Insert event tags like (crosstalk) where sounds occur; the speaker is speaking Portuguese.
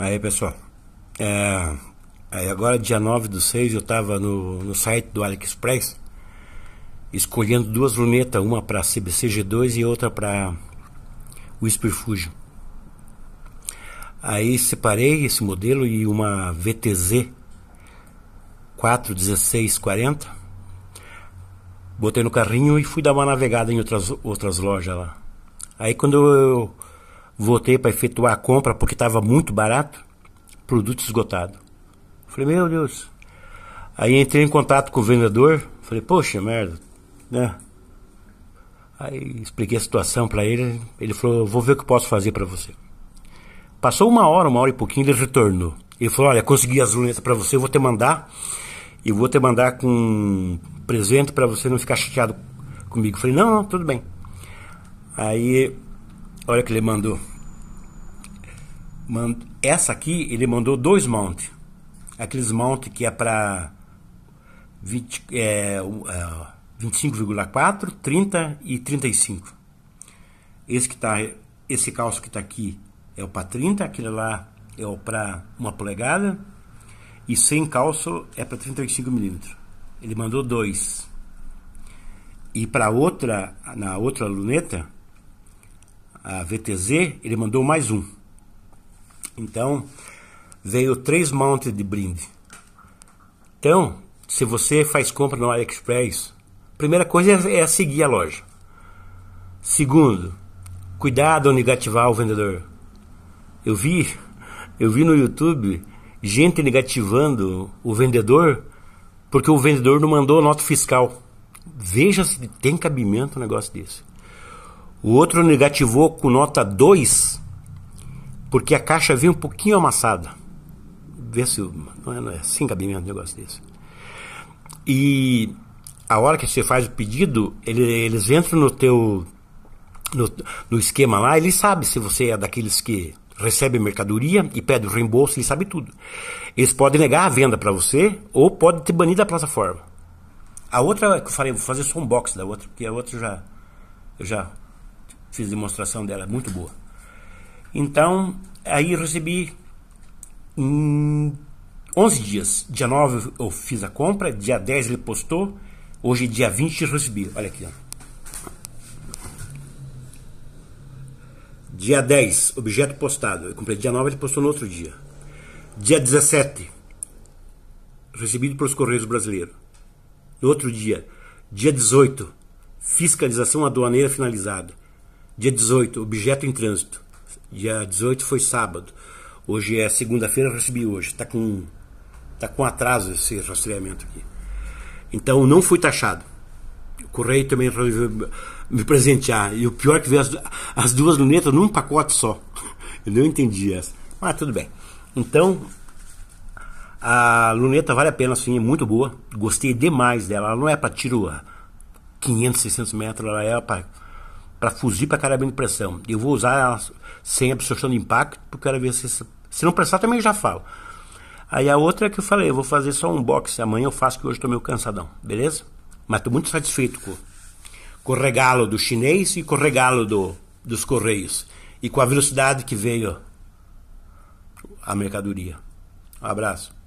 Aí, pessoal. É, aí agora, dia 9 do 6, eu tava no, no site do AliExpress escolhendo duas lunetas, uma para G 2 e outra para Whisperfuge. Aí separei esse modelo e uma VTZ 41640. Botei no carrinho e fui dar uma navegada em outras, outras lojas lá. Aí quando eu Voltei para efetuar a compra porque estava muito barato, produto esgotado. Falei, meu Deus. Aí entrei em contato com o vendedor, falei, poxa, merda, né? Aí expliquei a situação para ele, ele falou, vou ver o que posso fazer para você. Passou uma hora, uma hora e pouquinho, ele retornou. Ele falou, olha, consegui as lunetas para você, eu vou te mandar, e vou te mandar com um presente para você não ficar chateado comigo. falei, não, não, tudo bem. Aí, olha o que ele mandou. Essa aqui ele mandou dois mounts Aqueles mounts que é para 20, é, 25,4, 30 é, e 35. Esse que tá, esse calço que está aqui é o para 30, aquele lá é o para uma polegada e sem calço é para 35 milímetros. Ele mandou dois. E para outra, na outra luneta, a VTZ, ele mandou mais um. Então, veio três mounts de brinde. Então, se você faz compra no AliExpress, primeira coisa é, é, seguir a loja. Segundo, cuidado ao negativar o vendedor. Eu vi, eu vi no YouTube gente negativando o vendedor porque o vendedor não mandou nota fiscal. Veja se tem cabimento um negócio desse. O outro negativou com nota 2 porque a caixa vem um pouquinho amassada. Vê se não é, não é sem assim cabimento um negócio desse. E a hora que você faz o pedido, ele, eles entram no teu no, no esquema lá, ele sabe se você é daqueles que recebe mercadoria e pede o reembolso, ele sabe tudo. Eles podem negar a venda para você ou podem te banir da plataforma. A outra é que eu falei, vou fazer só um box da outra, porque a outra já eu já fiz demonstração dela, é muito boa. Então, aí recebi em hum, 11 dias. Dia 9 eu fiz a compra, dia 10 ele postou, hoje é dia 20 eu recebi. Olha aqui, ó. Dia 10, objeto postado. Eu comprei dia 9, ele postou no outro dia. Dia 17, recebido pelos Correios Brasileiros. No outro dia, dia 18, fiscalização aduaneira finalizada. Dia 18, objeto em trânsito. Dia 18 foi sábado. Hoje é segunda-feira, recebi hoje. Está com, tá com atraso esse rastreamento aqui. Então não fui taxado. O correio também resolveu me presentear. E o pior é que veio as, as duas lunetas num pacote só. (laughs) Eu não entendi essa. Mas tudo bem. Então, a luneta vale a pena sim, é muito boa. Gostei demais dela. Ela não é para tiro a 500, 600 metros, ela é para para fuzil para carabina de pressão. Eu vou usar sem absorção de impacto, porque eu quero ver se. Se não prestar, também já falo. Aí a outra é que eu falei, eu vou fazer só um box amanhã eu faço, que hoje estou meio cansadão, beleza? Mas estou muito satisfeito com, com, o regalo do chinês e com o regalo do, dos Correios. E com a velocidade que veio a mercadoria. Um abraço.